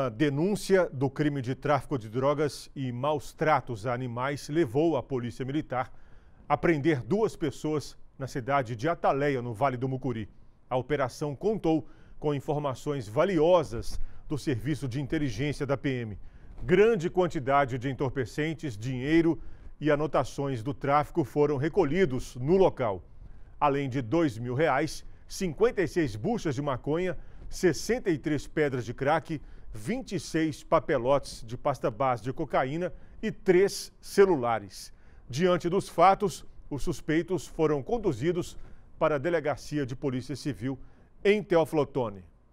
A denúncia do crime de tráfico de drogas e maus tratos a animais levou a Polícia Militar a prender duas pessoas na cidade de Ataleia, no Vale do Mucuri. A operação contou com informações valiosas do Serviço de Inteligência da PM. Grande quantidade de entorpecentes, dinheiro e anotações do tráfico foram recolhidos no local. Além de R$ 2 mil, reais, 56 buchas de maconha 63 pedras de crack, 26 papelotes de pasta base de cocaína e três celulares. Diante dos fatos, os suspeitos foram conduzidos para a Delegacia de Polícia Civil em Teoflotone.